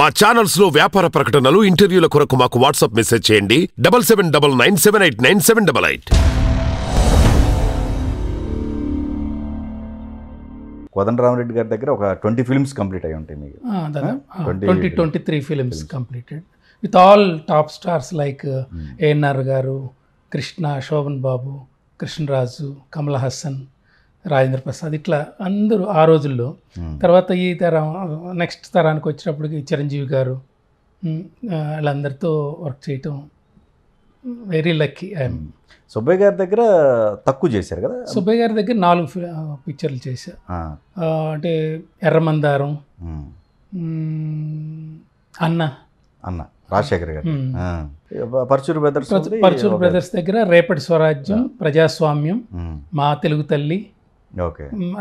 మా ఛానల్స్ లో వ్యాపార ప్రకటనలు ఇంటర్వ్యూల కొరకు మాకు వాట్సాప్ మెసేజ్ చేయండి double seven double nine seven eight nine seven double eight Kodandarami Reddy గారి దగ్గర ఒక ట్వంటీ ఫిల్మ్స్ కంప్లీట్ అయ్యి ఉంటాయి మీకు twenty twenty three films completed with all top stars like ANR garu Krishna Shobhan బాబు కృష్ణరాజు కమల్ హాసన్ రాజేంద్ర ప్రసాద్ ఇట్లా అందరూ ఆ రోజుల్లో hmm. తర్వాత ఈ తరం నెక్స్ట్ తరానికి వచ్చినప్పటికి చిరంజీవి గారు వాళ్ళందరితో వర్క్ చేయటం very lucky I'm hmm. Subbaiah గారి దగ్గర తక్కువ చేశారు కదా సుబ్బయ్య గారి దగ్గర నాలుగు పిక్చర్లు చేశా అంటే ఎర్రమందారం hmm. అన్న అన్న రాజశేఖర్ గారు పరచూరు బ్రదర్స్ పరచూరు బ్రదర్స్ దగ్గర రేపటి స్వరాజ్యం ప్రజాస్వామ్యం మా తెలుగు తల్లి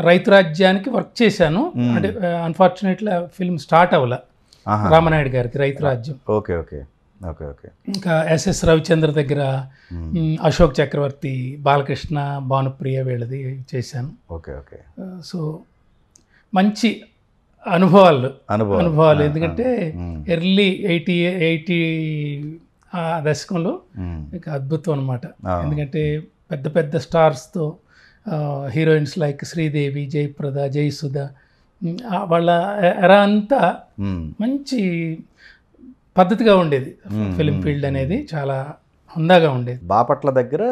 రైతు రాజ్యానికి వర్క్ చేశాను అంటే అన్ఫార్చునేట్లీ ఫిల్మ్ స్టార్ట్ అవ్వాల రామనాయుడు గారికి Raithu Rajyam okay okay okay okay ఇంకా ఎస్ఎస్ రవిచంద్ర దగ్గర అశోక్ చక్రవర్తి బాలకృష్ణ భానుప్రియ వీళ్ళది చేశాను ఓకే ఓకే సో మంచి అనుభవాలు అనుభవాలు ఎందుకంటే ఎర్లీ ఎయిటీ ఎయిటీ ఆ దశకంలో ఇంకా అద్భుతం అనమాట ఎందుకంటే పెద్ద పెద్ద స్టార్స్తో హీరోయిన్స్ లైక్ శ్రీదేవి జయప్రద జయసుధ వాళ్ళ ఎరా అంతా మంచి పద్ధతిగా ఉండేది ఫిలిం ఫీల్డ్ అనేది చాలా హుందాగా ఉండేది బాపట్ల దగ్గర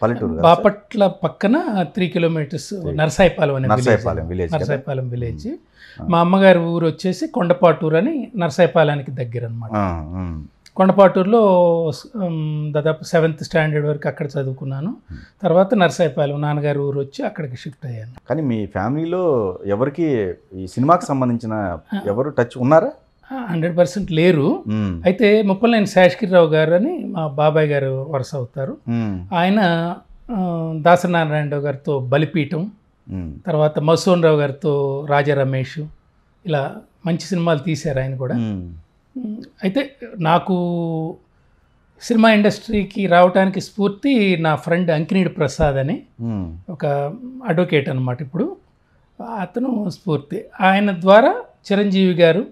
పల్లెటూరు బాపట్ల పక్కన త్రీ కిలోమీటర్స్ నర్సాయిపాలెం అనే నర్సాయిపాలెం విలేజ్ నర్సాయిపాలెం విలేజ్ మా అమ్మగారి ఊరు వచ్చేసి కొండపాటూరు అని నర్సాయిపాలెనికి దగ్గర అనమాట కొండపాటూరులో దాదాపు సెవెంత్ స్టాండర్డ్ వరకు అక్కడ చదువుకున్నాను తర్వాత నర్సైపాలెం నాన్నగారు ఊరు వచ్చి అక్కడికి షిఫ్ట్ అయ్యాను కానీ మీ ఫ్యామిలీలో ఎవరికి ఈ సినిమాకి సంబంధించిన ఎవరు టచ్ ఉన్నారా హండ్రెడ్ పర్సెంట్ లేరు అయితే ముప్పలేని శాషకిరిరావు గారు అని మా బాబాయ్ గారు వరుస అవుతారు ఆయన దాసనారాయణరావు గారితో బలిపీఠం తర్వాత మసూన్ రావు గారితో రాజా రమేష్ ఇలా మంచి సినిమాలు తీశారు ఆయన కూడా అయితే నాకు సినిమా ఇండస్ట్రీకి రావటానికి స్ఫూర్తి నా ఫ్రెండ్ అంకినీడు ప్రసాద్ అని hmm. ఒక అడ్వకేట్ అనమాట ఇప్పుడు అతను స్ఫూర్తి ఆయన ద్వారా చిరంజీవి గారు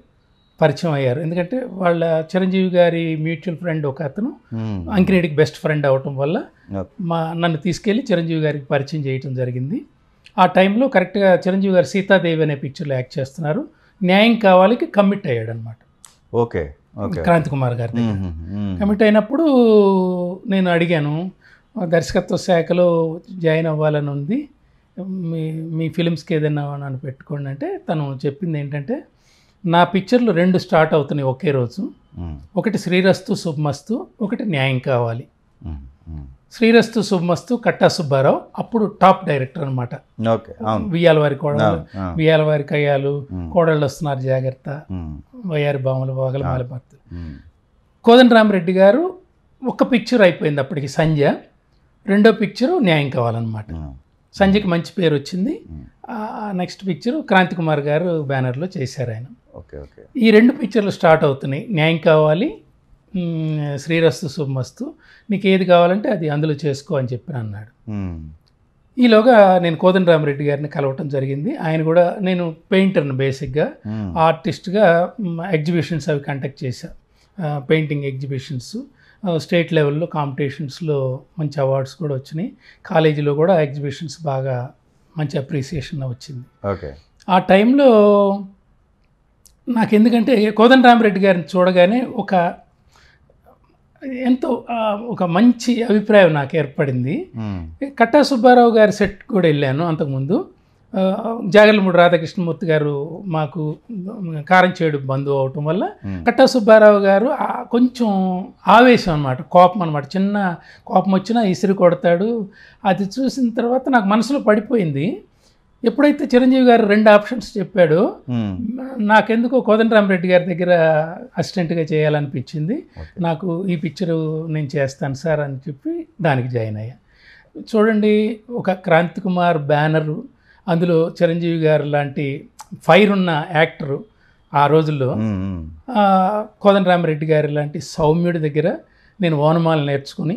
పరిచయం అయ్యారు ఎందుకంటే వాళ్ళ చిరంజీవి గారి మ్యూచువల్ ఫ్రెండ్ ఒక అతను hmm. అంకినీడికి బెస్ట్ ఫ్రెండ్ అవటం వల్ల మా నన్ను తీసుకెళ్ళి చిరంజీవి గారికి పరిచయం చేయటం జరిగింది ఆ టైంలో కరెక్ట్గా చిరంజీవి గారు సీతాదేవి అనే పిక్చర్లో యాక్ట్ చేస్తున్నారు న్యాయం కావాలికి కమిట్ అయ్యాడు అనమాట ఓకే క్రాంతి కుమార్ గారి దగ్గర కమిట్ అయినప్పుడు నేను అడిగాను దర్శకత్వ శాఖలో జాయిన్ అవ్వాలని ఉంది మీ మీ ఫిలిమ్స్కి ఏదైనా నన్ను పెట్టుకోండి అంటే తను చెప్పింది ఏంటంటే నా పిక్చర్లు రెండు స్టార్ట్ అవుతున్నాయి ఒకే రోజు ఒకటి శ్రీరస్తు శుభమస్తు ఒకటి న్యాయం కావాలి శ్రీరస్తు సుబ్బమస్తు కట్టా సుబ్బారావు అప్పుడు టాప్ డైరెక్టర్ అనమాట వియాల వారి కోడలు వియాల వారి కయ్యాలు కోడళ్ళు వస్తున్నారు జాగ్రత్త వయ్యారి బామలు బాగల మాలభర్త కోదండరామరెడ్డి గారు ఒక పిక్చర్ అయిపోయింది అప్పటికి సంధ్య రెండో పిక్చరు న్యాయం కావాలన్నమాట సంజయ్కి మంచి పేరు వచ్చింది నెక్స్ట్ పిక్చర్ క్రాంతి కుమార్ గారు బ్యానర్లో చేశారు ఆయన ఈ రెండు పిక్చర్లు స్టార్ట్ అవుతున్నాయి న్యాయం కావాలి శ్రీరస్తు శుభమస్తు నీకు ఏది కావాలంటే అది అందులో చేసుకో అని చెప్పి అన్నాడు ఈలోగా నేను రామరెడ్డి గారిని కలవటం జరిగింది ఆయన కూడా నేను పెయింటర్ను బేసిక్గా ఆర్టిస్ట్గా ఎగ్జిబిషన్స్ అవి కండక్ట్ చేశా పెయింటింగ్ ఎగ్జిబిషన్స్ స్టేట్ లెవెల్లో కాంపిటీషన్స్లో మంచి అవార్డ్స్ కూడా వచ్చినాయి కాలేజీలో కూడా ఎగ్జిబిషన్స్ బాగా మంచి అప్రిసియేషన్ వచ్చింది ఓకే ఆ టైంలో నాకు ఎందుకంటే రామరెడ్డి గారిని చూడగానే ఒక ఎంతో ఒక మంచి అభిప్రాయం నాకు ఏర్పడింది కట్టా సుబ్బారావు గారి సెట్ కూడా వెళ్ళాను అంతకుముందు జాగలమూడి రాధాకృష్ణమూర్తి గారు మాకు కారం చేయడు బంధువు అవటం వల్ల కట్టా సుబ్బారావు గారు కొంచెం ఆవేశం అనమాట కోపం అనమాట చిన్న కోపం వచ్చినా ఇసిరి కొడతాడు అది చూసిన తర్వాత నాకు మనసులో పడిపోయింది ఎప్పుడైతే చిరంజీవి గారు రెండు ఆప్షన్స్ చెప్పాడో నాకెందుకు కోదండరామరెడ్డి గారి దగ్గర అసిస్టెంట్గా చేయాలనిపించింది నాకు ఈ పిక్చరు నేను చేస్తాను సార్ అని చెప్పి దానికి జాయిన్ అయ్యా చూడండి ఒక క్రాంతి కుమార్ బ్యానర్ అందులో చిరంజీవి గారు లాంటి ఫైర్ ఉన్న యాక్టరు ఆ రోజుల్లో కోదండరామరెడ్డి గారి లాంటి సౌమ్యుడి దగ్గర నేను ఓనమాలు నేర్చుకుని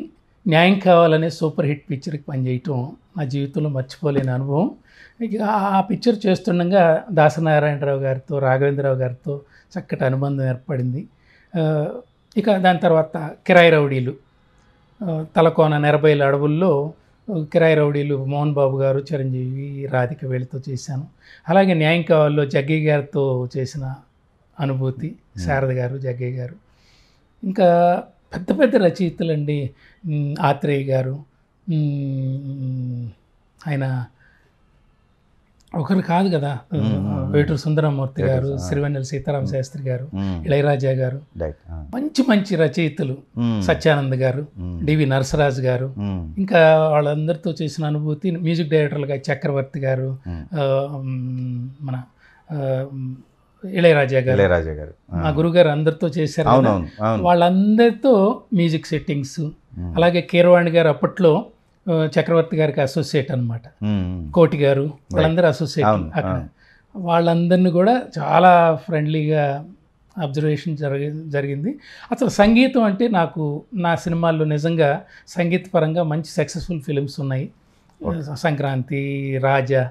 న్యాయం కావాలనే సూపర్ హిట్ పిక్చర్కి పనిచేయటం నా జీవితంలో మర్చిపోలేని అనుభవం ఇక ఆ పిక్చర్ చేస్తుండగా దాసనారాయణరావు గారితో రాఘవేంద్రరావు గారితో చక్కటి అనుబంధం ఏర్పడింది ఇక దాని తర్వాత కిరాయి రౌడీలు తలకోన నెరబైల అడవుల్లో కిరాయి రౌడీలు మోహన్ బాబు గారు చిరంజీవి రాధిక వేలితో చేశాను అలాగే న్యాయం కావాలో జగ్గయ్య గారితో చేసిన అనుభూతి శారద గారు జగ్గయ్య గారు ఇంకా పెద్ద పెద్ద రచయితలండి ఆత్రేయ గారు ఆయన ఒకరు కాదు కదా వేటూరు సుందరమూర్తి గారు శ్రీవెన్నెల సీతారామ శాస్త్రి గారు ఇళయరాజా గారు మంచి మంచి రచయితలు సత్యానంద్ గారు డివి నరసరాజు గారు ఇంకా వాళ్ళందరితో చేసిన అనుభూతి మ్యూజిక్ డైరెక్టర్లుగా చక్రవర్తి గారు మన ఇళయరాజా గారు ఇళయరాజా గారు మా గురుగారు అందరితో చేశారు అవునవును వాళ్ళందరితో మ్యూజిక్ సెట్టింగ్స్ అలాగే కీరవాణి గారు అప్పట్లో చక్రవర్తి గారికి అసోసియేట్ అనమాట కోటి గారు వాళ్ళందరూ అసోసియేట్ అక్కడ వాళ్ళందరినీ కూడా చాలా ఫ్రెండ్లీగా అబ్జర్వేషన్ జరిగి జరిగింది అసలు సంగీతం అంటే నాకు నా సినిమాల్లో నిజంగా సంగీతపరంగా మంచి సక్సెస్ఫుల్ ఫిలిమ్స్ ఉన్నాయి సంక్రాంతి రాజా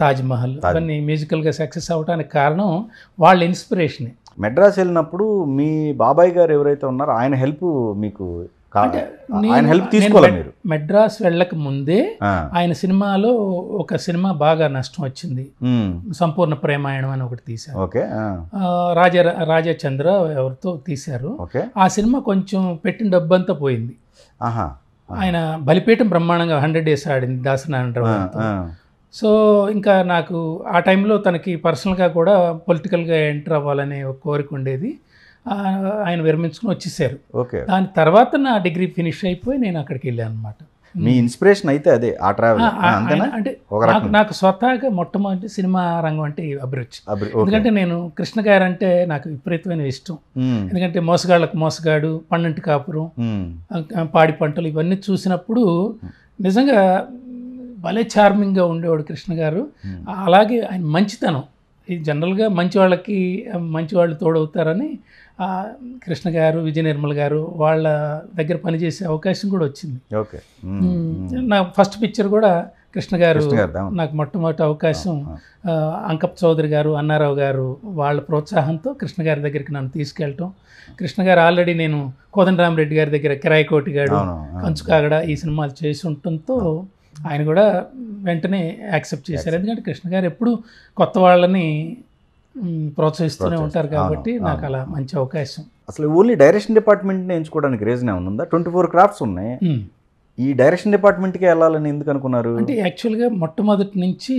తాజ్మహల్ అవన్నీ మ్యూజికల్గా సక్సెస్ అవడానికి కారణం వాళ్ళ ఇన్స్పిరేషనే మెడ్రాస్ వెళ్ళినప్పుడు మీ బాబాయ్ గారు ఎవరైతే ఉన్నారో ఆయన హెల్ప్ మీకు ఆయన హెల్ప్ మీరు మెడ్రాస్ వెళ్ళక ముందే ఆయన సినిమాలో ఒక సినిమా బాగా నష్టం వచ్చింది సంపూర్ణ ప్రేమాయణం అని ఒకటి తీశారు రాజా రాజా చంద్ర ఎవరితో తీశారు ఆ సినిమా కొంచెం పెట్టిన డబ్బంతా పోయింది ఆయన బలిపీఠం బ్రహ్మాండంగా హండ్రెడ్ డేస్ ఆడింది దాసనారాయణ సో ఇంకా నాకు ఆ టైంలో తనకి పర్సనల్గా కూడా పొలిటికల్గా ఎంటర్ అవ్వాలనే ఒక కోరిక ఉండేది ఆయన విరమించుకుని వచ్చేసారు ఓకే దాని తర్వాత నా డిగ్రీ ఫినిష్ అయిపోయి నేను అక్కడికి వెళ్ళాను అనమాట మీ ఇన్స్పిరేషన్ అయితే అదే ఆ ట్రావెల్ అంటే నాకు నాకు స్వతహాగా మొట్టమొదటి సినిమా రంగం అంటే అభిరుచి ఎందుకంటే నేను కృష్ణ గారు అంటే నాకు విపరీతమైన ఇష్టం ఎందుకంటే మోసగాళ్ళకు మోసగాడు పన్నెంటి కాపురం పాడి పంటలు ఇవన్నీ చూసినప్పుడు నిజంగా భలే చార్మింగ్గా ఉండేవాడు కృష్ణ గారు అలాగే ఆయన మంచితనం ఈ జనరల్గా మంచి వాళ్ళకి మంచి వాళ్ళు తోడవుతారని కృష్ణ గారు విజయ నిర్మల్ గారు వాళ్ళ దగ్గర పనిచేసే అవకాశం కూడా వచ్చింది ఓకే నా ఫస్ట్ పిక్చర్ కూడా కృష్ణ గారు నాకు మొట్టమొదటి అవకాశం అంకప్ చౌదరి గారు అన్నారావు గారు వాళ్ళ ప్రోత్సాహంతో కృష్ణ గారి దగ్గరికి నన్ను తీసుకెళ్ళటం కృష్ణ గారు ఆల్రెడీ నేను కోదండరామరెడ్డి గారి దగ్గర కిరాయి కోటిగాడు కంచుకాగడ ఈ సినిమాలు చేసి ఉండటంతో ఆయన కూడా వెంటనే యాక్సెప్ట్ చేశారు ఎందుకంటే కృష్ణ గారు ఎప్పుడు కొత్త వాళ్ళని ప్రోత్సహిస్తూనే ఉంటారు కాబట్టి నాకు అలా మంచి అవకాశం అసలు ఓన్లీ డైరెక్షన్ డిపార్ట్మెంట్ని ఎంచుకోవడానికి రీజన్ ఏమైనా ట్వంటీ ఫోర్ క్రాఫ్ట్స్ ఉన్నాయి ఈ డైరెక్షన్ డిపార్ట్మెంట్కి వెళ్ళాలని ఎందుకు అనుకున్నారు అంటే యాక్చువల్గా మొట్టమొదటి నుంచి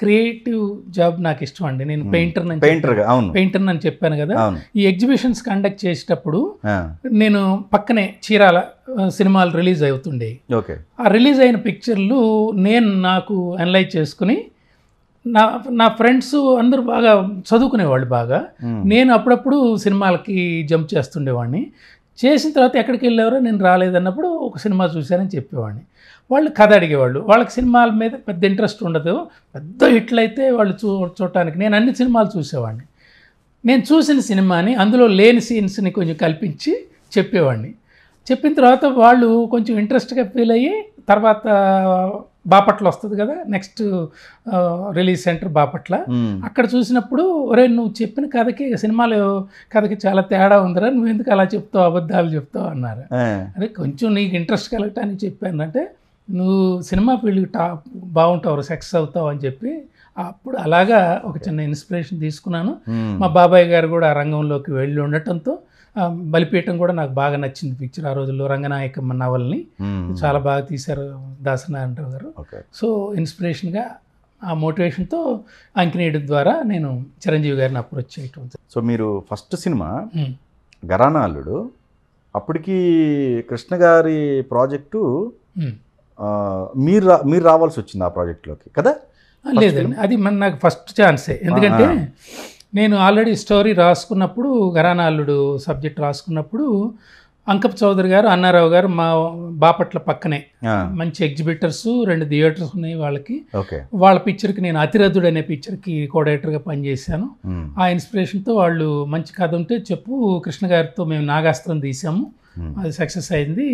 క్రియేటివ్ జాబ్ నాకు ఇష్టం అండి నేను పెయింటర్ పెయింటర్ అవును పెయింటర్ అని చెప్పాను కదా ఈ ఎగ్జిబిషన్స్ కండక్ట్ చేసేటప్పుడు నేను పక్కనే చీరాల సినిమాలు రిలీజ్ అవుతుండే ఆ రిలీజ్ అయిన పిక్చర్లు నేను నాకు అనలైజ్ చేసుకుని నా నా ఫ్రెండ్స్ అందరూ బాగా చదువుకునేవాళ్ళు బాగా నేను అప్పుడప్పుడు సినిమాలకి జంప్ చేస్తుండేవాడిని చేసిన తర్వాత ఎక్కడికి వెళ్ళారో నేను రాలేదన్నప్పుడు ఒక సినిమా చూశానని చెప్పేవాడిని వాళ్ళు కథ అడిగేవాళ్ళు వాళ్ళకి సినిమాల మీద పెద్ద ఇంట్రెస్ట్ ఉండదు పెద్ద హిట్లు అయితే వాళ్ళు చూ చూడటానికి నేను అన్ని సినిమాలు చూసేవాడిని నేను చూసిన సినిమాని అందులో లేని సీన్స్ని కొంచెం కల్పించి చెప్పేవాడిని చెప్పిన తర్వాత వాళ్ళు కొంచెం ఇంట్రెస్ట్గా ఫీల్ అయ్యి తర్వాత బాపట్ల వస్తుంది కదా నెక్స్ట్ రిలీజ్ సెంటర్ బాపట్ల అక్కడ చూసినప్పుడు ఒరే నువ్వు చెప్పిన కథకి సినిమాలు కథకి చాలా తేడా ఉందిరా నువ్వు ఎందుకు అలా చెప్తావు అబద్ధాలు చెప్తావు అన్నారు అదే కొంచెం నీకు ఇంట్రెస్ట్ కలగటానికి చెప్పాను అంటే నువ్వు సినిమా ఫీల్డ్ టాప్ బాగుంటావు సక్సెస్ అవుతావు అని చెప్పి అప్పుడు అలాగా ఒక చిన్న ఇన్స్పిరేషన్ తీసుకున్నాను మా బాబాయ్ గారు కూడా ఆ రంగంలోకి వెళ్ళి ఉండటంతో బలిపీఠం కూడా నాకు బాగా నచ్చింది పిక్చర్ ఆ రోజుల్లో రంగనాయకమ్మ నవల్ని చాలా బాగా తీశారు దాసనారాయణరావు గారు సో ఇన్స్పిరేషన్గా ఆ మోటివేషన్తో అంకినేయడం ద్వారా నేను చిరంజీవి గారిని అప్రోచ్ చేయటం సో మీరు ఫస్ట్ సినిమా గరానాలుడు అప్పటికి కృష్ణ గారి ప్రాజెక్టు మీరు మీరు రావాల్సి వచ్చింది ఆ ప్రాజెక్ట్లోకి కదా లేదండి అది మన నాకు ఫస్ట్ ఛాన్సే ఎందుకంటే నేను ఆల్రెడీ స్టోరీ రాసుకున్నప్పుడు గరానాలుడు సబ్జెక్ట్ రాసుకున్నప్పుడు అంకప్ చౌదరి గారు అన్నారావు గారు మా బాపట్ల పక్కనే మంచి ఎగ్జిబిటర్స్ రెండు థియేటర్స్ ఉన్నాయి వాళ్ళకి వాళ్ళ పిక్చర్కి నేను అతిరథుడు అనే పిక్చర్కి కోఆర్డినేటర్గా పనిచేశాను ఆ ఇన్స్పిరేషన్తో వాళ్ళు మంచి కథ ఉంటే చెప్పు కృష్ణ గారితో మేము నాగాస్త్రం తీసాము అది సక్సెస్ అయింది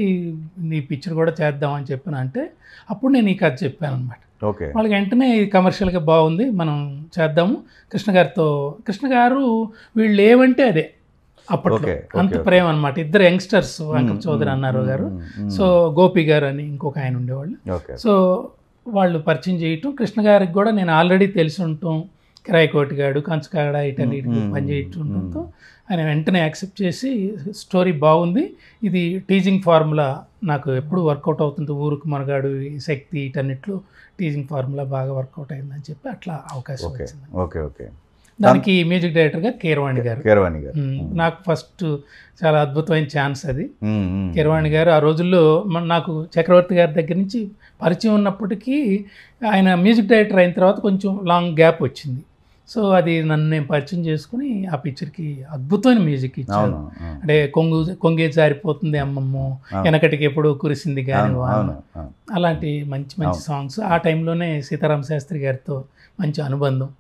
నీ పిక్చర్ కూడా చేద్దామని చెప్పాను అంటే అప్పుడు నేను ఈ కథ చెప్పాను అనమాట ఓకే వాళ్ళకి వెంటనే ఇది కమర్షియల్గా బాగుంది మనం చేద్దాము కృష్ణ గారితో కృష్ణ గారు వీళ్ళు లేవంటే అదే అప్పట్లో అంత ప్రేమ అనమాట ఇద్దరు యంగ్స్టర్స్ వెంకట చౌదరి అన్నారు గారు సో గోపి గారు అని ఇంకొక ఆయన ఉండేవాళ్ళు సో వాళ్ళు పరిచయం చేయటం కృష్ణ గారికి కూడా నేను ఆల్రెడీ తెలిసి ఉంటాం కిరాయి కోటిగాడు కంచకాడ ఇటలీకి పనిచేయటంతో ఆయన వెంటనే యాక్సెప్ట్ చేసి స్టోరీ బాగుంది ఇది టీజింగ్ ఫార్ములా నాకు ఎప్పుడు వర్కౌట్ అవుతుంది ఊరుకు మనగాడు శక్తి ఇటన్నిట్లో టీజింగ్ ఫార్ములా బాగా వర్కౌట్ అయిందని చెప్పి అట్లా అవకాశం వచ్చింది ఓకే ఓకే దానికి మ్యూజిక్ డైరెక్టర్గా కీరవాణి గారు కీరవాణి గారు నాకు ఫస్ట్ చాలా అద్భుతమైన ఛాన్స్ అది కీరవాణి గారు ఆ రోజుల్లో నాకు చక్రవర్తి గారి దగ్గర నుంచి పరిచయం ఉన్నప్పటికీ ఆయన మ్యూజిక్ డైరెక్టర్ అయిన తర్వాత కొంచెం లాంగ్ గ్యాప్ వచ్చింది సో అది నన్ను నేను పరిచయం చేసుకుని ఆ పిక్చర్కి అద్భుతమైన మ్యూజిక్ ఇచ్చాను అంటే కొంగు కొంగే జారిపోతుంది అమ్మమ్మ వెనకటికి ఎప్పుడు కురిసింది కానీ అలాంటి మంచి మంచి సాంగ్స్ ఆ టైంలోనే సీతారామ శాస్త్రి గారితో మంచి అనుబంధం